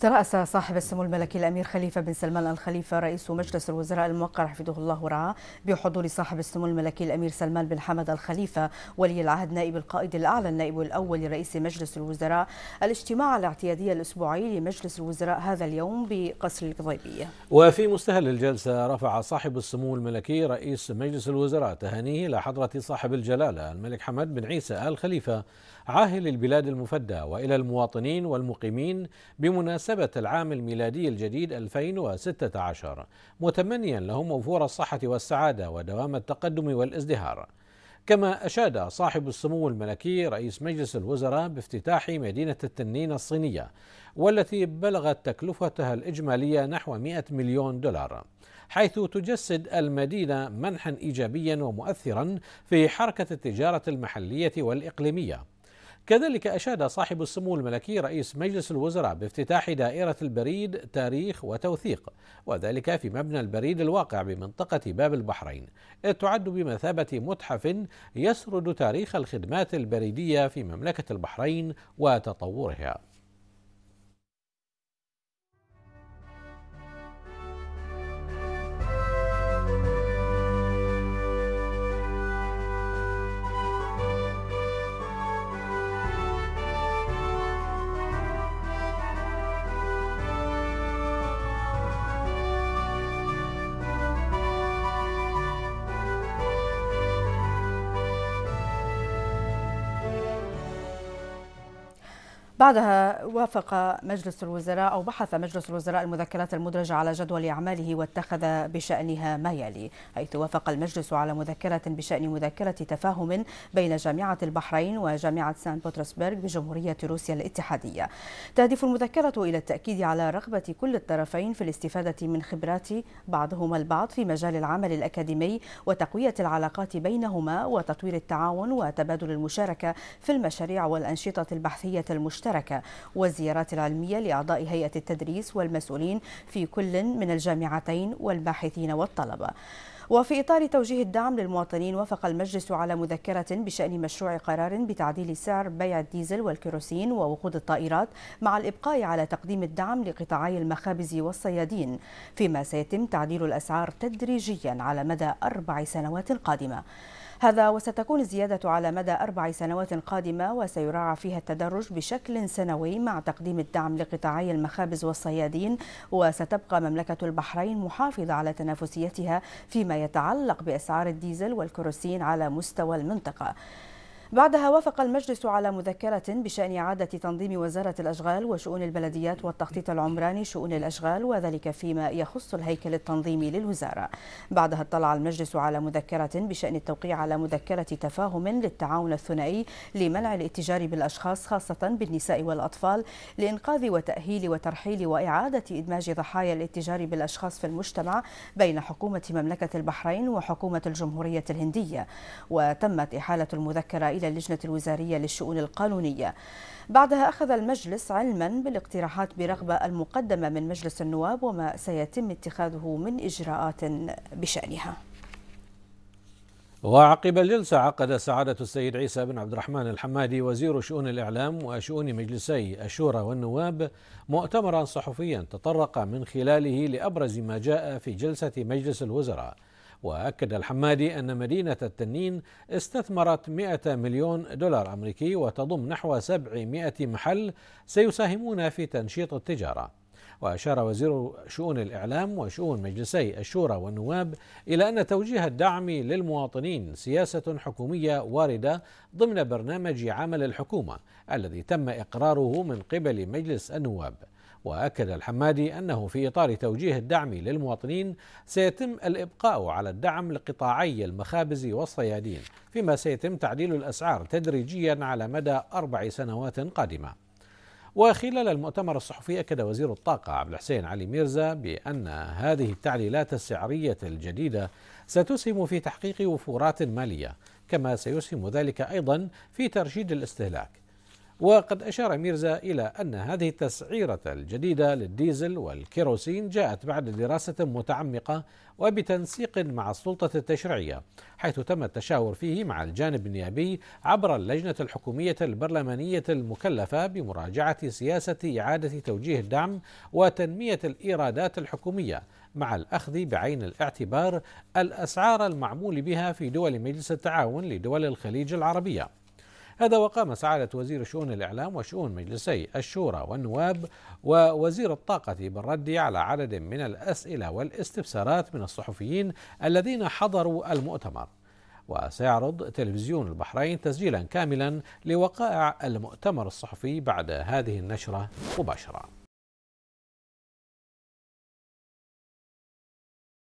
ترأس صاحب السمو الملكي الأمير خليفة بن سلمان الخليفة رئيس مجلس الوزراء الموقر حفظه الله ورعاه بحضور صاحب السمو الملكي الأمير سلمان بن حمد الخليفة ولي العهد نائب القائد الأعلى النائب الأول لرئيس مجلس الوزراء الاجتماع الاعتيادي الأسبوعي لمجلس الوزراء هذا اليوم بقصر القضيبية وفي مستهل الجلسة رفع صاحب السمو الملكي رئيس مجلس الوزراء تهانيه لحضره صاحب الجلالة الملك حمد بن عيسى آل خليفة عاهل البلاد المفدى وإلى المواطنين والمقيمين بمناسبة بمناسبة العام الميلادي الجديد 2016 متمنيا لهم وفور الصحة والسعادة ودوام التقدم والازدهار كما أشاد صاحب السمو الملكي رئيس مجلس الوزراء بافتتاح مدينة التنين الصينية والتي بلغت تكلفتها الإجمالية نحو 100 مليون دولار حيث تجسد المدينة منحا إيجابيا ومؤثرا في حركة التجارة المحلية والإقليمية كذلك أشاد صاحب السمو الملكي رئيس مجلس الوزراء بافتتاح دائرة البريد تاريخ وتوثيق وذلك في مبنى البريد الواقع بمنطقة باب البحرين إذ تعد بمثابة متحف يسرد تاريخ الخدمات البريدية في مملكة البحرين وتطورها بعدها وافق مجلس الوزراء أو بحث مجلس الوزراء المذكرات المدرجة على جدول أعماله واتخذ بشأنها ما يلي حيث وافق المجلس على مذكرة بشأن مذكرة تفاهم بين جامعة البحرين وجامعة سان بطرسبرغ بجمهورية روسيا الاتحادية تهدف المذكرة إلى التأكيد على رغبة كل الطرفين في الاستفادة من خبرات بعضهما البعض في مجال العمل الأكاديمي وتقوية العلاقات بينهما وتطوير التعاون وتبادل المشاركة في المشاريع والأنشطة البحثية المشتركة المشتركة والزيارات العلمية لأعضاء هيئة التدريس والمسؤولين في كل من الجامعتين والباحثين والطلبة وفي إطار توجيه الدعم للمواطنين وافق المجلس على مذكرة بشأن مشروع قرار بتعديل سعر بيع الديزل والكيروسين ووقود الطائرات مع الإبقاء على تقديم الدعم لقطاعي المخابز والصيادين فيما سيتم تعديل الأسعار تدريجيا على مدى أربع سنوات قادمة هذا وستكون الزيادة على مدى أربع سنوات قادمة وسيراعى فيها التدرج بشكل سنوي مع تقديم الدعم لقطاعي المخابز والصيادين وستبقى مملكة البحرين محافظة على تنافسيتها فيما يتعلق بأسعار الديزل والكروسين على مستوى المنطقة بعدها وافق المجلس على مذكرة بشأن إعادة تنظيم وزارة الأشغال وشؤون البلديات والتخطيط العمراني شؤون الأشغال وذلك فيما يخص الهيكل التنظيمي للوزارة بعدها اطلع المجلس على مذكرة بشأن التوقيع على مذكرة تفاهم للتعاون الثنائي لمنع الاتجار بالأشخاص خاصة بالنساء والأطفال لإنقاذ وتأهيل وترحيل وإعادة إدماج ضحايا الاتجار بالأشخاص في المجتمع بين حكومة مملكة البحرين وحكومة الجمهورية الهندية وتمت إحالة المذكرة إلى اللجنة الوزارية للشؤون القانونية بعدها أخذ المجلس علما بالاقتراحات برغبة المقدمة من مجلس النواب وما سيتم اتخاذه من إجراءات بشأنها وعقب الجلسة عقد سعادة السيد عيسى بن عبد الرحمن الحمادي وزير شؤون الإعلام وشؤون مجلسي الشورى والنواب مؤتمرا صحفيا تطرق من خلاله لأبرز ما جاء في جلسة مجلس الوزراء وأكد الحمادي أن مدينة التنين استثمرت 100 مليون دولار أمريكي وتضم نحو 700 محل سيساهمون في تنشيط التجارة وأشار وزير شؤون الإعلام وشؤون مجلسي الشورى والنواب إلى أن توجيه الدعم للمواطنين سياسة حكومية واردة ضمن برنامج عمل الحكومة الذي تم إقراره من قبل مجلس النواب واكد الحمادي انه في اطار توجيه الدعم للمواطنين سيتم الابقاء على الدعم لقطاعي المخابز والصيادين فيما سيتم تعديل الاسعار تدريجيا على مدى اربع سنوات قادمه وخلال المؤتمر الصحفي أكد وزير الطاقة عبد الحسين علي ميرزا بأن هذه التعديلات السعرية الجديدة ستسهم في تحقيق وفورات مالية كما سيسهم ذلك أيضا في ترشيد الاستهلاك وقد أشار ميرزا إلى أن هذه التسعيرة الجديدة للديزل والكيروسين جاءت بعد دراسة متعمقة وبتنسيق مع السلطة التشريعية حيث تم التشاور فيه مع الجانب النيابي عبر اللجنة الحكومية البرلمانية المكلفة بمراجعة سياسة إعادة توجيه الدعم وتنمية الإيرادات الحكومية مع الأخذ بعين الاعتبار الأسعار المعمول بها في دول مجلس التعاون لدول الخليج العربية هذا وقام سعادة وزير شؤون الإعلام وشؤون مجلسي الشورى والنواب ووزير الطاقة بالرد على عدد من الأسئلة والاستفسارات من الصحفيين الذين حضروا المؤتمر وسيعرض تلفزيون البحرين تسجيلا كاملا لوقائع المؤتمر الصحفي بعد هذه النشرة مباشرة